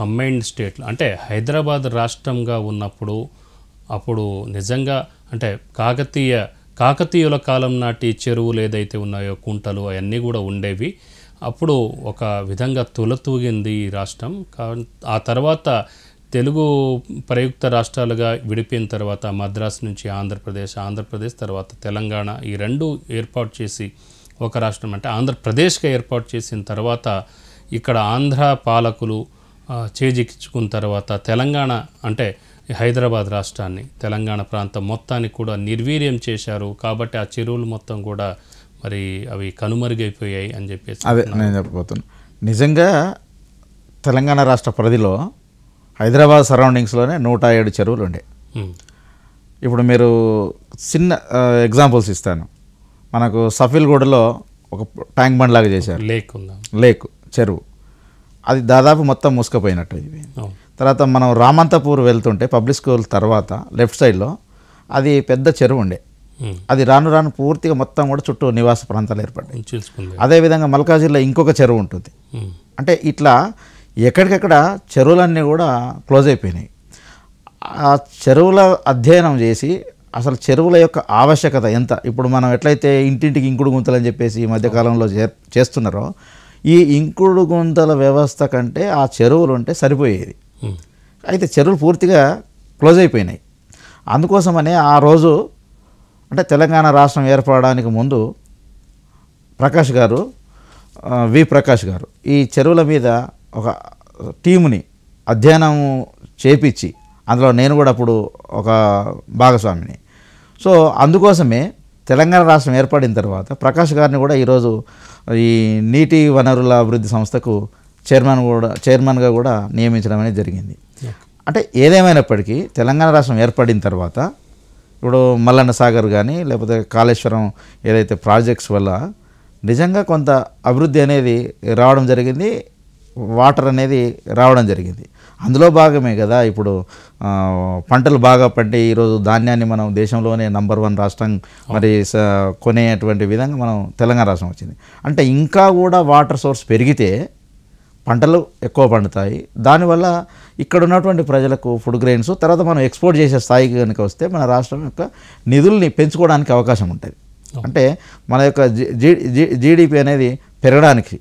combined స్టేట్లు అంటే హైదరాబాద్ రాష్ట్రంగా ఉన్నప్పుడు అప్పుడు నిజంగా అంటే కాకతీయ కాకతీయుల కాలం నాటి చెరువులు ఏదైతే ఉన్నాయో కుంటలు అవన్నీ కూడా ఉండేవి అప్పుడు ఒక విధంగా తులతూగింది ఈ రాష్ట్రం ఆ తర్వాత తెలుగు ప్రయుక్త రాష్ట్రాలుగా విడిపోయిన తర్వాత మద్రాస్ నుంచి ఆంధ్రప్రదేశ్ ఆంధ్రప్రదేశ్ తర్వాత తెలంగాణ ఈ రెండు ఏర్పాటు చేసి ఒక రాష్ట్రం అంటే ఆంధ్రప్రదేశ్గా ఏర్పాటు చేసిన తర్వాత ఇక్కడ ఆంధ్ర పాలకులు చేజిక్కించుకున్న తర్వాత తెలంగాణ అంటే హైదరాబాద్ రాష్ట్రాన్ని తెలంగాణ ప్రాంతం మొత్తాన్ని కూడా నిర్వీర్యం చేశారు కాబట్టి ఆ చెరువులు మొత్తం కూడా మరి అవి కనుమరుగైపోయాయి అని చెప్పేసి అదే నేను చెప్పబోతున్నాను నిజంగా తెలంగాణ రాష్ట్ర పరిధిలో హైదరాబాద్ సరౌండింగ్స్లోనే నూట ఏడు చెరువులు ఉండే ఇప్పుడు మీరు చిన్న ఎగ్జాంపుల్స్ ఇస్తాను మనకు సఫిల్గూడలో ఒక ట్యాంక్ బండ్ లాగా చేశారు లేక్ లేక్ చెరువు అది దాదాపు మొత్తం మూసుకపోయినట్టు అయిపోయింది తర్వాత మనం రామంతపూర్ వెళ్తుంటే పబ్లిక్ స్కూల్ తర్వాత లెఫ్ట్ సైడ్లో అది పెద్ద చెరువు ఉండే అది రాను రాను పూర్తిగా మొత్తం కూడా చుట్టూ నివాస ప్రాంతాలు ఏర్పడ్డాయి అదేవిధంగా మల్కాజీలో ఇంకొక చెరువు ఉంటుంది అంటే ఇట్లా ఎక్కడికక్కడ చెరువులన్నీ కూడా క్లోజ్ అయిపోయినాయి ఆ చెరువుల అధ్యయనం చేసి అసలు చెరువుల యొక్క ఆవశ్యకత ఎంత ఇప్పుడు మనం ఎట్లయితే ఇంటింటికి ఇంకుడు గుంతలు అని చెప్పేసి ఈ మధ్యకాలంలో చేస్తున్నారో ఈ ఇంకుడు గుంతల వ్యవస్థ కంటే ఆ చెరువులు ఉంటే సరిపోయేది అయితే చెరువులు పూర్తిగా క్లోజ్ అయిపోయినాయి అందుకోసమనే ఆ రోజు అంటే తెలంగాణ రాష్ట్రం ఏర్పడడానికి ముందు ప్రకాష్ గారు వి ప్రకాష్ గారు ఈ చెరువుల మీద ఒక టీముని అధ్యయనం చేపించి అందులో నేను కూడా అప్పుడు ఒక భాగస్వామిని సో అందుకోసమే తెలంగాణ రాష్ట్రం ఏర్పడిన తర్వాత ప్రకాష్ గారిని కూడా ఈరోజు ఈ నీటి వనరుల అభివృద్ధి సంస్థకు చైర్మన్ కూడా చైర్మన్గా కూడా నియమించడం అనేది జరిగింది అంటే ఏదేమైనప్పటికీ తెలంగాణ రాష్ట్రం ఏర్పడిన తర్వాత ఇప్పుడు మల్లన్న సాగర్ కానీ లేకపోతే కాళేశ్వరం ఏదైతే ప్రాజెక్ట్స్ వల్ల నిజంగా కొంత అభివృద్ధి అనేది రావడం జరిగింది వాటర్ అనేది రావడం జరిగింది అందులో భాగమే కదా ఇప్పుడు పంటలు బాగా పండి ఈరోజు ధాన్యాన్ని మనం దేశంలోనే నంబర్ వన్ రాష్ట్రం మరి కొనేటువంటి విధంగా మనం తెలంగాణ రాష్ట్రం వచ్చింది అంటే ఇంకా కూడా వాటర్ సోర్స్ పెరిగితే పంటలు ఎక్కువ పండుతాయి దానివల్ల ఇక్కడ ఉన్నటువంటి ప్రజలకు ఫుడ్ గ్రెయిన్స్ తర్వాత మనం ఎక్స్పోర్ట్ చేసే స్థాయికి కనుక వస్తే మన రాష్ట్రం యొక్క నిధుల్ని పెంచుకోవడానికి అవకాశం ఉంటుంది అంటే మన యొక్క జీడిపి అనేది పెరగడానికి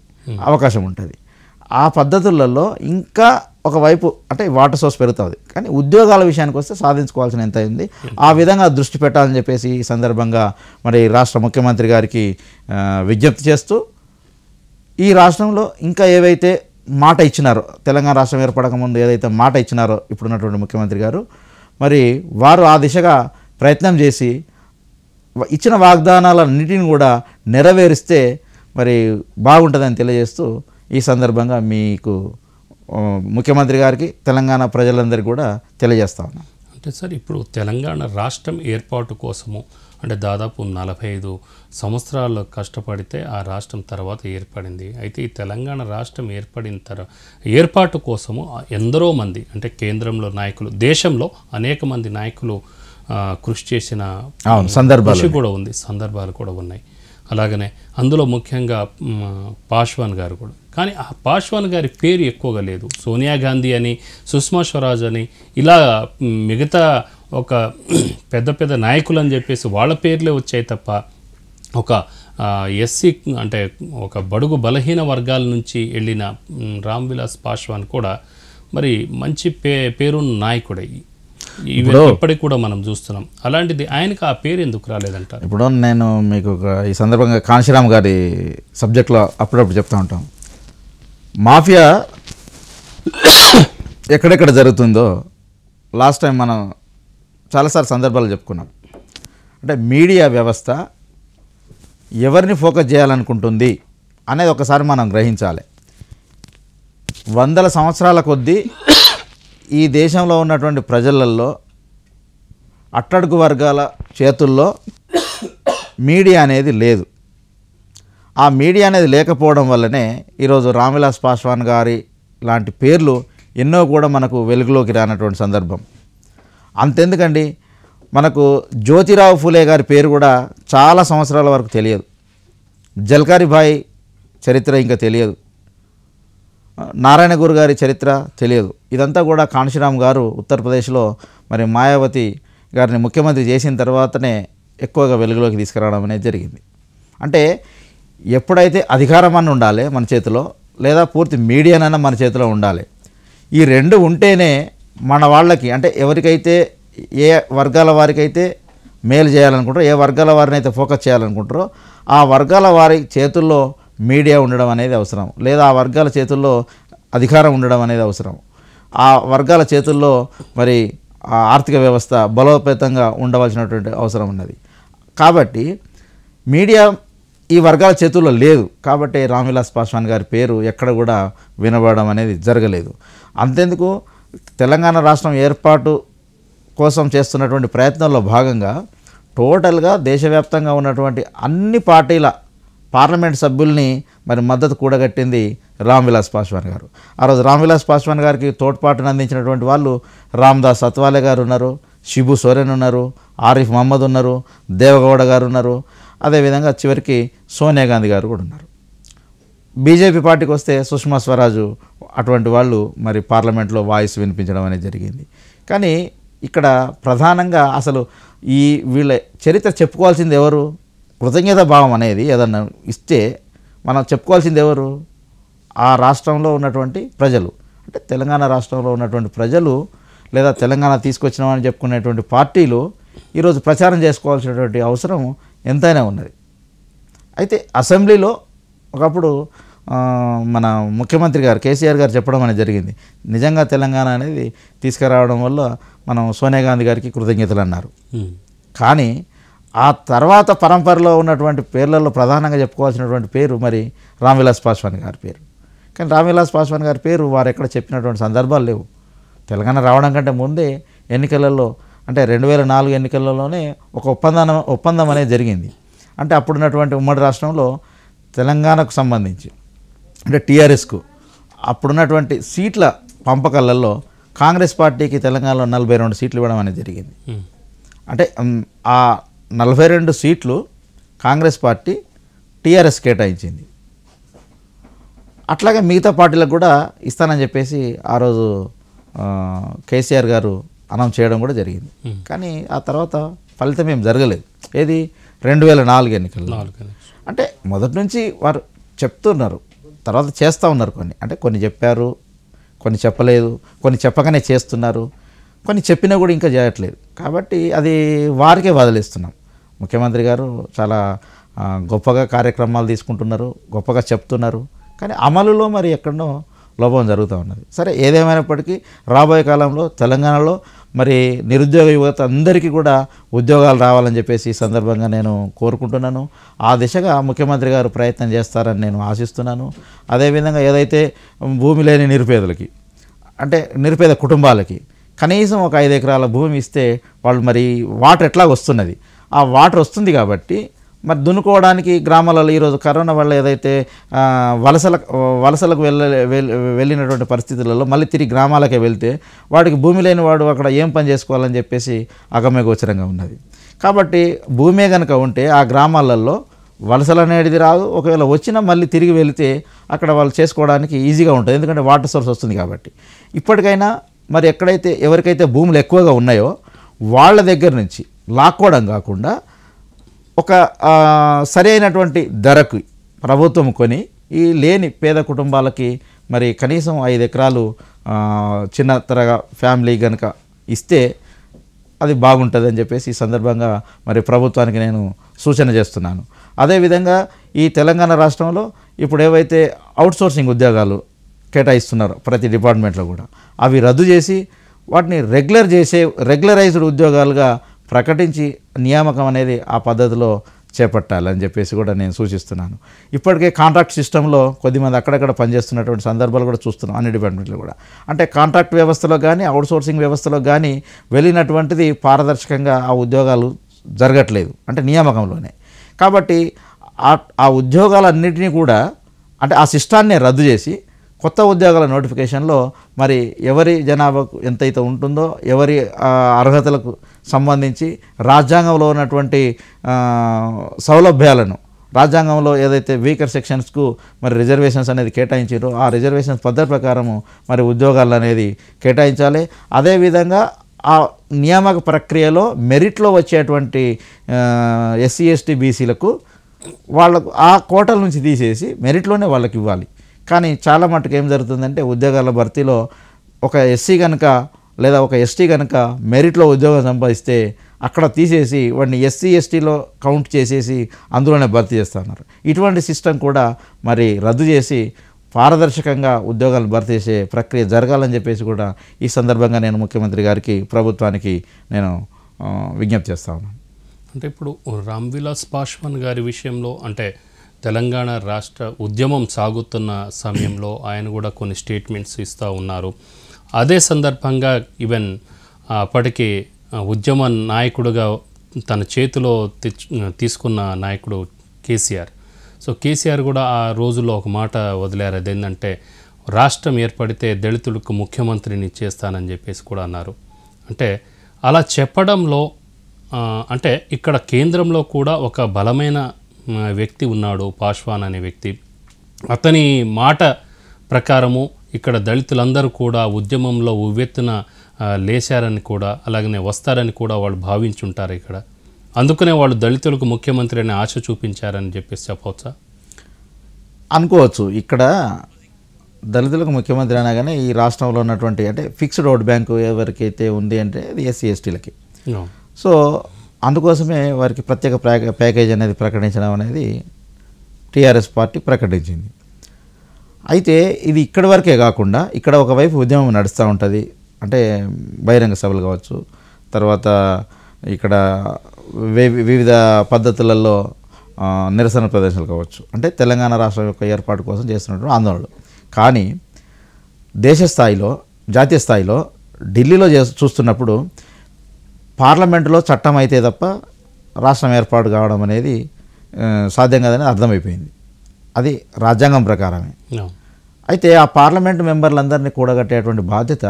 అవకాశం ఉంటుంది ఆ పద్ధతులలో ఇంకా ఒకవైపు అంటే వాటర్ సోర్స్ పెరుగుతుంది కానీ ఉద్యోగాల విషయానికి వస్తే సాధించుకోవాల్సిన ఎంత అయింది ఆ విధంగా దృష్టి పెట్టాలని చెప్పేసి ఈ సందర్భంగా మరి రాష్ట్ర ముఖ్యమంత్రి గారికి విజ్ఞప్తి చేస్తూ ఈ రాష్ట్రంలో ఇంకా ఏవైతే మాట ఇచ్చినారో తెలంగాణ రాష్ట్రం ఏర్పడక ముందు ఏదైతే మాట ఇచ్చినారో ఇప్పుడున్నటువంటి ముఖ్యమంత్రి గారు మరి వారు ఆ దిశగా ప్రయత్నం చేసి ఇచ్చిన వాగ్దానాలన్నింటిని కూడా నెరవేరిస్తే మరి బాగుంటుందని తెలియజేస్తూ ఈ సందర్భంగా మీకు ముఖ్యమంత్రి గారికి తెలంగాణ ప్రజలందరికీ కూడా తెలియజేస్తా ఉన్నాం అంటే సార్ ఇప్పుడు తెలంగాణ రాష్ట్రం ఏర్పాటు కోసము అంటే దాదాపు నలభై ఐదు సంవత్సరాలు కష్టపడితే ఆ రాష్ట్రం తర్వాత ఏర్పడింది అయితే ఈ తెలంగాణ రాష్ట్రం ఏర్పడిన తర్వాత ఏర్పాటు కోసము ఎందరో మంది అంటే కేంద్రంలో నాయకులు దేశంలో అనేక మంది నాయకులు కృషి చేసిన సందర్భాలు కూడా ఉంది సందర్భాలు కూడా ఉన్నాయి అలాగనే అందులో ముఖ్యంగా పాశ్వాన్ గారు కూడా కానీ ఆ పాశ్వాన్ గారి పేరు ఎక్కువగా లేదు సోనియా గాంధీ అని సుష్మా స్వరాజ్ అని ఇలా మిగతా ఒక పెద్ద పెద్ద నాయకులు అని చెప్పేసి వాళ్ళ పేర్లే వచ్చాయి తప్ప ఒక ఎస్సీ అంటే ఒక బడుగు బలహీన వర్గాల నుంచి వెళ్ళిన రామ్ విలాస్ పాశ్వాన్ కూడా మరి మంచి పే పేరున్న నాయకుడయ్యి ఇప్పటికి కూడా మనం చూస్తున్నాం అలాంటిది ఆయనకు ఆ పేరు ఎందుకు రాలేదంట ఇప్పుడు నేను మీకు ఒక ఈ సందర్భంగా కాంశీరామ్ గారి సబ్జెక్ట్లో అప్పుడప్పుడు చెప్తా ఉంటాం మాఫియా ఎక్కడెక్కడ జరుగుతుందో లాస్ట్ టైం మనం చాలాసార్లు సందర్భాలు చెప్పుకున్నాం అంటే మీడియా వ్యవస్థ ఎవరిని ఫోకస్ చేయాలనుకుంటుంది అనేది ఒకసారి మనం గ్రహించాలి వందల సంవత్సరాల కొద్దీ ఈ దేశంలో ఉన్నటువంటి ప్రజలల్లో అట్టడుగు వర్గాల చేతుల్లో మీడియా అనేది లేదు ఆ మీడియా అనేది లేకపోవడం వల్లనే ఈరోజు రామ్విలాస్ పాస్వాన్ గారి లాంటి పేర్లు ఎన్నో కూడా మనకు వెలుగులోకి రానటువంటి సందర్భం అంతెందుకండి మనకు జ్యోతిరావు ఫూలే గారి పేరు కూడా చాలా సంవత్సరాల వరకు తెలియదు జల్కారిభాయ్ చరిత్ర ఇంకా తెలియదు నారాయణ గురు గారి చరిత్ర తెలియదు ఇదంతా కూడా కాంశీరామ్ గారు ఉత్తరప్రదేశ్లో మరి మాయావతి గారిని ముఖ్యమంత్రి చేసిన తర్వాతనే ఎక్కువగా వెలుగులోకి తీసుకురావడం అనేది జరిగింది అంటే ఎప్పుడైతే అధికారం అన్న ఉండాలి మన చేతిలో లేదా పూర్తి మీడియానైనా మన చేతిలో ఉండాలి ఈ రెండు ఉంటేనే మన వాళ్ళకి అంటే ఎవరికైతే ఏ వర్గాల వారికైతే మేలు చేయాలనుకుంటారో ఏ వర్గాల వారిని అయితే ఫోకస్ చేయాలనుకుంటారో ఆ వర్గాల వారి చేతుల్లో మీడియా ఉండడం అనేది అవసరం లేదా ఆ వర్గాల చేతుల్లో అధికారం ఉండడం అనేది అవసరం ఆ వర్గాల చేతుల్లో మరి ఆర్థిక వ్యవస్థ బలోపేతంగా ఉండవలసినటువంటి అవసరం ఉన్నది కాబట్టి మీడియా ఈ వర్గాల చేతుల్లో లేదు కాబట్టి రామ్విలాస్ పాస్వాన్ గారి పేరు ఎక్కడ కూడా వినబడడం అనేది జరగలేదు అంతెందుకు తెలంగాణ రాష్ట్రం ఏర్పాటు కోసం చేస్తున్నటువంటి ప్రయత్నంలో భాగంగా టోటల్గా దేశవ్యాప్తంగా ఉన్నటువంటి అన్ని పార్టీల పార్లమెంట్ సభ్యుల్ని మరి మద్దతు కూడగట్టింది రామ్విలాస్ పాస్వాన్ గారు ఆ రోజు రామ్విలాస్ పాస్వాన్ గారికి తోడ్పాటును అందించినటువంటి వాళ్ళు రామ్దాస్ సత్వాలే గారు ఉన్నారు షిబు సోరెన్ ఉన్నారు ఆరిఫ్ మహమ్మద్ ఉన్నారు దేవగౌడ గారు ఉన్నారు అదేవిధంగా చివరికి సోనియా గాంధీ గారు కూడా ఉన్నారు బీజేపీ పార్టీకి వస్తే సుష్మా స్వరాజు అటువంటి వాళ్ళు మరి పార్లమెంట్లో వాయిస్ వినిపించడం అనేది జరిగింది కానీ ఇక్కడ ప్రధానంగా అసలు ఈ వీళ్ళ చరిత్ర చెప్పుకోవాల్సింది ఎవరు కృతజ్ఞత భావం అనేది ఏదన్నా ఇస్తే మనం చెప్పుకోవాల్సింది ఎవరు ఆ రాష్ట్రంలో ఉన్నటువంటి ప్రజలు అంటే తెలంగాణ రాష్ట్రంలో ఉన్నటువంటి ప్రజలు లేదా తెలంగాణ తీసుకొచ్చినామని చెప్పుకునేటువంటి పార్టీలు ఈరోజు ప్రచారం చేసుకోవాల్సినటువంటి అవసరం ఎంతైనా ఉన్నది అయితే అసెంబ్లీలో ఒకప్పుడు మన ముఖ్యమంత్రి గారు కేసీఆర్ గారు చెప్పడం అనేది జరిగింది నిజంగా తెలంగాణ అనేది తీసుకురావడం వల్ల మనం సోనియా గాంధీ గారికి కృతజ్ఞతలు అన్నారు కానీ ఆ తర్వాత పరంపరలో ఉన్నటువంటి పేర్లలో ప్రధానంగా చెప్పుకోవాల్సినటువంటి పేరు మరి రామ్విలాస్ పాస్వాన్ గారి పేరు కానీ రామ్విలాస్ పాస్వాన్ గారి పేరు వారు ఎక్కడ చెప్పినటువంటి సందర్భాలు లేవు తెలంగాణ రావడం కంటే ముందే ఎన్నికలలో అంటే రెండు వేల నాలుగు ఎన్నికలలోనే ఒక ఒప్పందం ఒప్పందం అనేది జరిగింది అంటే అప్పుడున్నటువంటి ఉమ్మడి రాష్ట్రంలో తెలంగాణకు సంబంధించి అంటే టీఆర్ఎస్కు అప్పుడున్నటువంటి సీట్ల పంపకాలలో కాంగ్రెస్ పార్టీకి తెలంగాణలో నలభై రెండు సీట్లు ఇవ్వడం అనేది జరిగింది అంటే ఆ నలభై రెండు సీట్లు కాంగ్రెస్ పార్టీ టీఆర్ఎస్ కేటాయించింది అట్లాగే మిగతా పార్టీలకు కూడా ఇస్తానని చెప్పేసి ఆ రోజు కేసీఆర్ గారు అనౌన్స్ చేయడం కూడా జరిగింది కానీ ఆ తర్వాత ఫలితం ఏం జరగలేదు ఏది రెండు వేల నాలుగు ఎన్నికలు అంటే మొదటి నుంచి వారు చెప్తున్నారు తర్వాత చేస్తూ ఉన్నారు కొన్ని అంటే కొన్ని చెప్పారు కొన్ని చెప్పలేదు కొన్ని చెప్పగానే చేస్తున్నారు కొన్ని చెప్పినా కూడా ఇంకా చేయట్లేదు కాబట్టి అది వారికే వదిలేస్తున్నాం ముఖ్యమంత్రి గారు చాలా గొప్పగా కార్యక్రమాలు తీసుకుంటున్నారు గొప్పగా చెప్తున్నారు కానీ అమలులో మరి ఎక్కడో లోపం జరుగుతూ ఉన్నది సరే ఏదేమైనప్పటికీ రాబోయే కాలంలో తెలంగాణలో మరి నిరుద్యోగ యువత అందరికీ కూడా ఉద్యోగాలు రావాలని చెప్పేసి ఈ సందర్భంగా నేను కోరుకుంటున్నాను ఆ దిశగా ముఖ్యమంత్రి గారు ప్రయత్నం చేస్తారని నేను ఆశిస్తున్నాను అదేవిధంగా ఏదైతే భూమి లేని నిరుపేదలకి అంటే నిరుపేద కుటుంబాలకి కనీసం ఒక ఐదు ఎకరాల భూమి ఇస్తే వాళ్ళు మరి వాటర్ ఎట్లాగొస్తున్నది ఆ వాటర్ వస్తుంది కాబట్టి మరి దున్నుకోవడానికి గ్రామాలలో ఈరోజు కరోనా వల్ల ఏదైతే వలసల వలసలకు వెళ్ళ వెళ్ళినటువంటి పరిస్థితులలో మళ్ళీ తిరిగి గ్రామాలకే వెళ్తే వాడికి భూమి లేని వాడు అక్కడ ఏం పని చేసుకోవాలని చెప్పేసి అగమ్యగోచరంగా ఉన్నది కాబట్టి భూమే కనుక ఉంటే ఆ గ్రామాలలో వలసలు అనేది రాదు ఒకవేళ వచ్చినా మళ్ళీ తిరిగి వెళితే అక్కడ వాళ్ళు చేసుకోవడానికి ఈజీగా ఉంటుంది ఎందుకంటే వాటర్ సోర్స్ వస్తుంది కాబట్టి ఇప్పటికైనా మరి ఎక్కడైతే ఎవరికైతే భూములు ఎక్కువగా ఉన్నాయో వాళ్ళ దగ్గర నుంచి లాక్కోవడం కాకుండా ఒక సరైనటువంటి ధరకు ప్రభుత్వం కొని ఈ లేని పేద కుటుంబాలకి మరి కనీసం ఐదు ఎకరాలు చిన్న తరగా ఫ్యామిలీ కనుక ఇస్తే అది బాగుంటుందని చెప్పేసి ఈ సందర్భంగా మరి ప్రభుత్వానికి నేను సూచన చేస్తున్నాను అదేవిధంగా ఈ తెలంగాణ రాష్ట్రంలో ఇప్పుడు ఏవైతే అవుట్సోర్సింగ్ ఉద్యోగాలు కేటాయిస్తున్నారో ప్రతి డిపార్ట్మెంట్లో కూడా అవి రద్దు చేసి వాటిని రెగ్యులర్ చేసే రెగ్యులరైజ్డ్ ఉద్యోగాలుగా ప్రకటించి నియామకం అనేది ఆ పద్ధతిలో చేపట్టాలని చెప్పేసి కూడా నేను సూచిస్తున్నాను ఇప్పటికే కాంట్రాక్ట్ సిస్టంలో కొద్దిమంది అక్కడక్కడ పనిచేస్తున్నటువంటి సందర్భాలు కూడా చూస్తున్నాం అన్ని డిపార్ట్మెంట్లు కూడా అంటే కాంట్రాక్ట్ వ్యవస్థలో కానీ అవుట్సోర్సింగ్ వ్యవస్థలో కానీ వెళ్ళినటువంటిది పారదర్శకంగా ఆ ఉద్యోగాలు జరగట్లేదు అంటే నియామకంలోనే కాబట్టి ఆ ఉద్యోగాలన్నింటినీ కూడా అంటే ఆ సిస్టాన్ని రద్దు చేసి కొత్త ఉద్యోగాల నోటిఫికేషన్లో మరి ఎవరి జనాభాకు ఎంతైతే ఉంటుందో ఎవరి అర్హతలకు సంబంధించి రాజ్యాంగంలో ఉన్నటువంటి సౌలభ్యాలను రాజ్యాంగంలో ఏదైతే వీకర్ సెక్షన్స్కు మరి రిజర్వేషన్స్ అనేది కేటాయించారో ఆ రిజర్వేషన్స్ పద్ధతి ప్రకారము మరి ఉద్యోగాలు అనేది కేటాయించాలి అదేవిధంగా ఆ నియామక ప్రక్రియలో మెరిట్లో వచ్చేటువంటి ఎస్సీ ఎస్టీ బీసీలకు వాళ్ళకు ఆ కోటల నుంచి తీసేసి మెరిట్లోనే వాళ్ళకి ఇవ్వాలి కానీ చాలా మటుకు ఏం జరుగుతుందంటే ఉద్యోగాల భర్తీలో ఒక ఎస్సీ కనుక లేదా ఒక ఎస్టీ కనుక మెరిట్లో ఉద్యోగం సంపాదిస్తే అక్కడ తీసేసి వాడిని ఎస్సీ ఎస్టీలో కౌంట్ చేసేసి అందులోనే భర్తీ చేస్తున్నారు ఇటువంటి సిస్టమ్ కూడా మరి రద్దు చేసి పారదర్శకంగా ఉద్యోగాలు భర్తీ చేసే ప్రక్రియ జరగాలని చెప్పేసి కూడా ఈ సందర్భంగా నేను ముఖ్యమంత్రి గారికి ప్రభుత్వానికి నేను విజ్ఞప్తి చేస్తా ఉన్నాను అంటే ఇప్పుడు రామ్ విలాస్ పాశ్వాన్ గారి విషయంలో అంటే తెలంగాణ రాష్ట్ర ఉద్యమం సాగుతున్న సమయంలో ఆయన కూడా కొన్ని స్టేట్మెంట్స్ ఇస్తూ ఉన్నారు అదే సందర్భంగా ఈవెన్ అప్పటికి ఉద్యమ నాయకుడుగా తన చేతిలో తీసుకున్న నాయకుడు కేసీఆర్ సో కేసీఆర్ కూడా ఆ రోజుల్లో ఒక మాట వదిలేరు అదేంటంటే రాష్ట్రం ఏర్పడితే దళితులకు ముఖ్యమంత్రిని చేస్తానని చెప్పేసి కూడా అన్నారు అంటే అలా చెప్పడంలో అంటే ఇక్కడ కేంద్రంలో కూడా ఒక బలమైన వ్యక్తి ఉన్నాడు పాశ్వాన్ అనే వ్యక్తి అతని మాట ప్రకారము ఇక్కడ దళితులందరూ కూడా ఉద్యమంలో ఉవ్వెత్తున లేశారని కూడా అలాగనే వస్తారని కూడా వాళ్ళు భావించుంటారు ఇక్కడ అందుకనే వాళ్ళు దళితులకు ముఖ్యమంత్రి అనే ఆశ చూపించారని చెప్పేసి చెప్పవచ్చా అనుకోవచ్చు ఇక్కడ దళితులకు ముఖ్యమంత్రి అనగానే ఈ రాష్ట్రంలో ఉన్నటువంటి అంటే ఫిక్స్డ్ ఓట్ బ్యాంకు ఎవరికైతే ఉంది అంటే అది ఎస్సీ ఎస్టీలకి సో అందుకోసమే వారికి ప్రత్యేక ప్యాకేజ్ అనేది ప్రకటించడం అనేది టీఆర్ఎస్ పార్టీ ప్రకటించింది అయితే ఇది ఇక్కడి వరకే కాకుండా ఇక్కడ ఒకవైపు ఉద్యమం నడుస్తూ ఉంటుంది అంటే బహిరంగ సభలు కావచ్చు తర్వాత ఇక్కడ వివిధ పద్ధతులలో నిరసన ప్రదర్శనలు కావచ్చు అంటే తెలంగాణ రాష్ట్రం యొక్క ఏర్పాటు కోసం చేస్తున్నటువంటి ఆందోళనలు కానీ దేశ స్థాయిలో జాతీయ స్థాయిలో ఢిల్లీలో చే చూస్తున్నప్పుడు పార్లమెంటులో చట్టం అయితే తప్ప రాష్ట్రం ఏర్పాటు కావడం అనేది సాధ్యం కాదని అర్థమైపోయింది అది రాజ్యాంగం ప్రకారమే అయితే ఆ పార్లమెంటు మెంబర్లందరినీ కూడగట్టేటువంటి బాధ్యత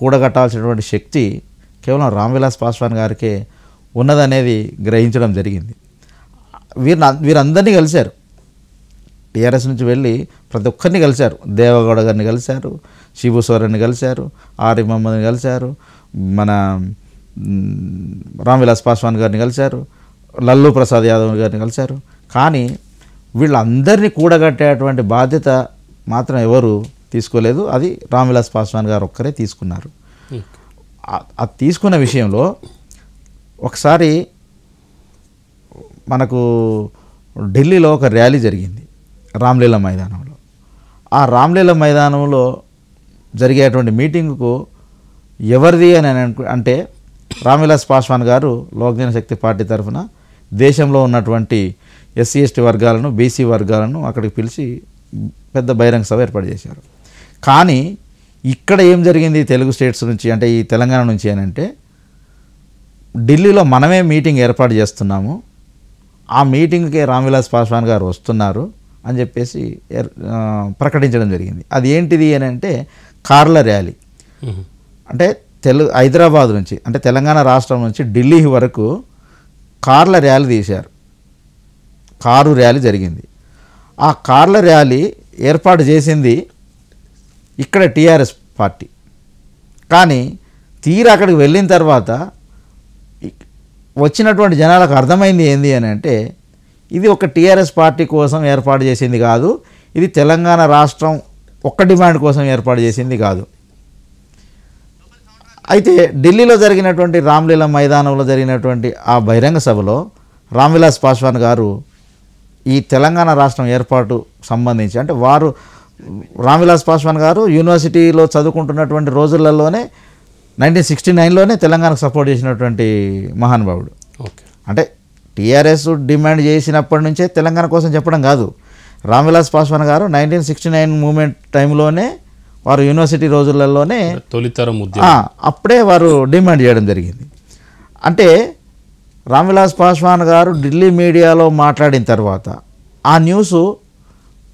కూడగట్టాల్సినటువంటి శక్తి కేవలం రామ్విలాస్ పాస్వాన్ గారికే ఉన్నదనేది గ్రహించడం జరిగింది వీరిని వీరందరినీ కలిశారు టీఆర్ఎస్ నుంచి వెళ్ళి ప్రతి ఒక్కరిని కలిశారు దేవగౌడ గారిని కలిశారు శిబు సోరెన్ని కలిశారు ఆరి మహమ్మద్ని కలిశారు మన రామ్విలాస్ పాస్వాన్ గారిని కలిశారు లల్లు ప్రసాద్ యాదవ్ గారిని కలిశారు కానీ వీళ్ళందరినీ కూడగట్టేటువంటి బాధ్యత మాత్రం ఎవరు తీసుకోలేదు అది రామ్విలాస్ పాస్వాన్ గారు ఒక్కరే తీసుకున్నారు అది తీసుకున్న విషయంలో ఒకసారి మనకు ఢిల్లీలో ఒక ర్యాలీ జరిగింది రామ్లీలా మైదానంలో ఆ రామ్లీలా మైదానంలో జరిగేటువంటి మీటింగ్కు ఎవరిది అని అంటే రామ్విలాస్ పాస్వాన్ గారు లోక్జన శక్తి పార్టీ తరఫున దేశంలో ఉన్నటువంటి ఎస్సీ ఎస్టీ వర్గాలను బీసీ వర్గాలను అక్కడికి పిలిచి పెద్ద బహిరంగ సభ ఏర్పాటు చేశారు కానీ ఇక్కడ ఏం జరిగింది తెలుగు స్టేట్స్ నుంచి అంటే ఈ తెలంగాణ నుంచి అంటే ఢిల్లీలో మనమే మీటింగ్ ఏర్పాటు చేస్తున్నాము ఆ మీటింగ్కి రామ్విలాస్ పాస్వాన్ గారు వస్తున్నారు అని చెప్పేసి ప్రకటించడం జరిగింది అది ఏంటిది అని అంటే కార్ల ర్యాలీ అంటే తెలు హైదరాబాద్ నుంచి అంటే తెలంగాణ రాష్ట్రం నుంచి ఢిల్లీ వరకు కార్ల ర్యాలీ తీశారు కారు ర్యాలీ జరిగింది ఆ కార్ల ర్యాలీ ఏర్పాటు చేసింది ఇక్కడ టీఆర్ఎస్ పార్టీ కానీ తీరా అక్కడికి వెళ్ళిన తర్వాత వచ్చినటువంటి జనాలకు అర్థమైంది ఏంది అని అంటే ఇది ఒక టీఆర్ఎస్ పార్టీ కోసం ఏర్పాటు చేసింది కాదు ఇది తెలంగాణ రాష్ట్రం ఒక్క డిమాండ్ కోసం ఏర్పాటు చేసింది కాదు అయితే ఢిల్లీలో జరిగినటువంటి రామ్లీలా మైదానంలో జరిగినటువంటి ఆ బహిరంగ సభలో రామ్విలాస్ పాస్వాన్ గారు ఈ తెలంగాణ రాష్ట్రం ఏర్పాటు సంబంధించి అంటే వారు రామ్విలాస్ పాస్వాన్ గారు యూనివర్సిటీలో చదువుకుంటున్నటువంటి రోజులలోనే నైన్టీన్ సిక్స్టీ నైన్లోనే తెలంగాణకు సపోర్ట్ చేసినటువంటి మహానుభావుడు ఓకే అంటే టీఆర్ఎస్ డిమాండ్ చేసినప్పటి నుంచే తెలంగాణ కోసం చెప్పడం కాదు రామ్విలాస్ పాస్వాన్ గారు నైన్టీన్ సిక్స్టీ నైన్ మూమెంట్ టైంలోనే వారు యూనివర్సిటీ రోజులలోనే తొలితరం అప్పుడే వారు డిమాండ్ చేయడం జరిగింది అంటే రామ్విలాస్ పాస్వాన్ గారు ఢిల్లీ మీడియాలో మాట్లాడిన తర్వాత ఆ న్యూస్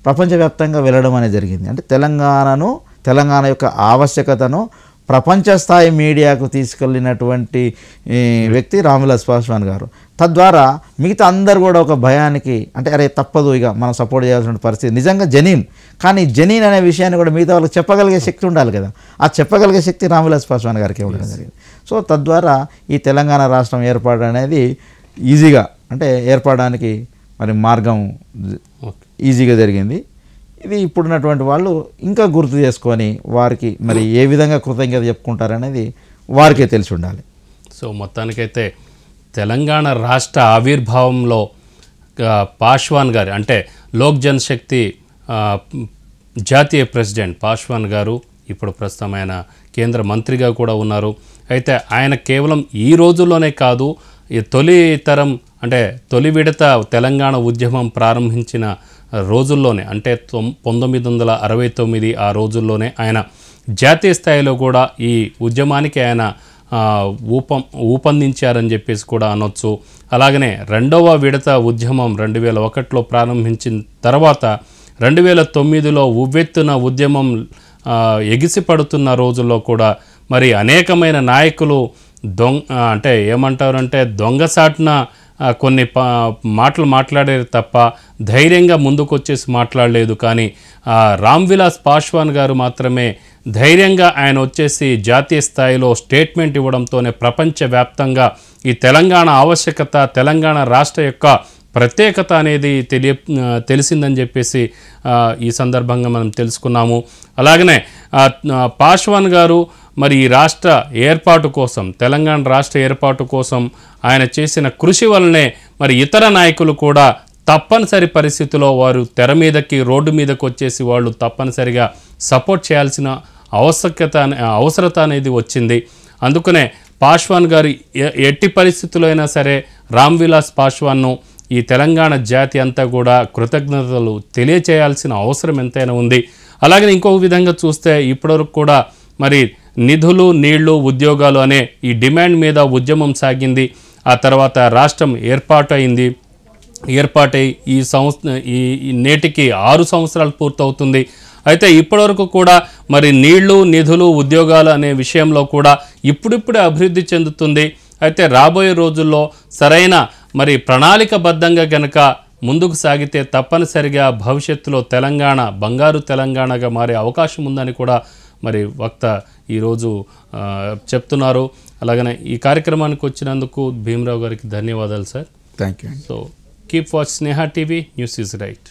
ప్రపంచవ్యాప్తంగా వెళ్ళడం అనేది జరిగింది అంటే తెలంగాణను తెలంగాణ యొక్క ఆవశ్యకతను ప్రపంచ స్థాయి మీడియాకు తీసుకెళ్ళినటువంటి వ్యక్తి రామ్విలాస్ పాస్వాన్ గారు తద్వారా మిగతా అందరు కూడా ఒక భయానికి అంటే అరే తప్పదు ఇక మనం సపోర్ట్ చేయాల్సిన పరిస్థితి నిజంగా జనీన్ కానీ జనీన్ అనే విషయాన్ని కూడా మిగతా వాళ్ళకి చెప్పగలిగే శక్తి ఉండాలి కదా ఆ చెప్పగలిగే శక్తి రామ్విలాస్ పాస్వాన్ గారికి ఇవ్వడం జరిగింది సో తద్వారా ఈ తెలంగాణ రాష్ట్రం ఏర్పాటు అనేది ఈజీగా అంటే ఏర్పడడానికి మరి మార్గం ఈజీగా జరిగింది ఇది ఇప్పుడున్నటువంటి వాళ్ళు ఇంకా గుర్తు చేసుకొని వారికి మరి ఏ విధంగా కృతజ్ఞత చెప్పుకుంటారనేది వారికే తెలిసి ఉండాలి సో మొత్తానికైతే తెలంగాణ రాష్ట్ర ఆవిర్భావంలో పాశ్వాన్ గారు అంటే లోక్ జనశక్తి జాతీయ ప్రెసిడెంట్ పాశ్వాన్ గారు ఇప్పుడు ప్రస్తుతం ఆయన కేంద్ర మంత్రిగా కూడా ఉన్నారు అయితే ఆయన కేవలం ఈ రోజుల్లోనే కాదు ఈ తొలి తరం అంటే తొలి విడత తెలంగాణ ఉద్యమం ప్రారంభించిన రోజుల్లోనే అంటే పంతొమ్మిది వందల అరవై తొమ్మిది ఆ రోజుల్లోనే ఆయన జాతీయ స్థాయిలో కూడా ఈ ఉద్యమానికి ఆయన ఊపం ఊపందించారని చెప్పేసి కూడా అనొచ్చు అలాగనే రెండవ విడత ఉద్యమం రెండు వేల ఒకటిలో ప్రారంభించిన తర్వాత రెండు వేల తొమ్మిదిలో ఉవ్వెత్తున ఉద్యమం ఎగిసిపడుతున్న రోజుల్లో కూడా మరి అనేకమైన నాయకులు దొంగ అంటే ఏమంటారంటే దొంగసాటున కొన్ని మాటలు మాట్లాడారు తప్ప ధైర్యంగా ముందుకొచ్చేసి మాట్లాడలేదు కానీ రామ్ విలాస్ పాశ్వాన్ గారు మాత్రమే ధైర్యంగా ఆయన వచ్చేసి జాతీయ స్థాయిలో స్టేట్మెంట్ ఇవ్వడంతోనే ప్రపంచవ్యాప్తంగా ఈ తెలంగాణ ఆవశ్యకత తెలంగాణ రాష్ట్ర యొక్క ప్రత్యేకత అనేది తెలియ తెలిసిందని చెప్పేసి ఈ సందర్భంగా మనం తెలుసుకున్నాము అలాగనే పాశ్వాన్ గారు మరి ఈ రాష్ట్ర ఏర్పాటు కోసం తెలంగాణ రాష్ట్ర ఏర్పాటు కోసం ఆయన చేసిన కృషి వలనే మరి ఇతర నాయకులు కూడా తప్పనిసరి పరిస్థితిలో వారు తెర మీదకి రోడ్డు మీదకి వచ్చేసి వాళ్ళు తప్పనిసరిగా సపోర్ట్ చేయాల్సిన ఆవశ్యకత అవసరత అనేది వచ్చింది అందుకనే పాశ్వాన్ గారు ఎట్టి పరిస్థితుల్లో అయినా సరే రామ్ విలాస్ పాశ్వాన్ను ఈ తెలంగాణ జాతి అంతా కూడా కృతజ్ఞతలు తెలియచేయాల్సిన అవసరం ఎంతైనా ఉంది అలాగే ఇంకొక విధంగా చూస్తే ఇప్పటివరకు కూడా మరి నిధులు నీళ్లు ఉద్యోగాలు అనే ఈ డిమాండ్ మీద ఉద్యమం సాగింది ఆ తర్వాత రాష్ట్రం ఏర్పాటు అయింది ఏర్పాటై ఈ సంవత్సరం ఈ నేటికి ఆరు సంవత్సరాలు పూర్తవుతుంది అయితే ఇప్పటివరకు కూడా మరి నీళ్లు నిధులు ఉద్యోగాలు అనే విషయంలో కూడా ఇప్పుడిప్పుడే అభివృద్ధి చెందుతుంది అయితే రాబోయే రోజుల్లో సరైన మరి ప్రణాళికబద్ధంగా గనక ముందుకు సాగితే తప్పనిసరిగా భవిష్యత్తులో తెలంగాణ బంగారు తెలంగాణగా మారే అవకాశం ఉందని కూడా మరి వక్త ఈరోజు చెప్తున్నారు అలాగనే ఈ కార్యక్రమానికి వచ్చినందుకు భీమరావు గారికి ధన్యవాదాలు sir thank you so keep watch Sneha TV news is right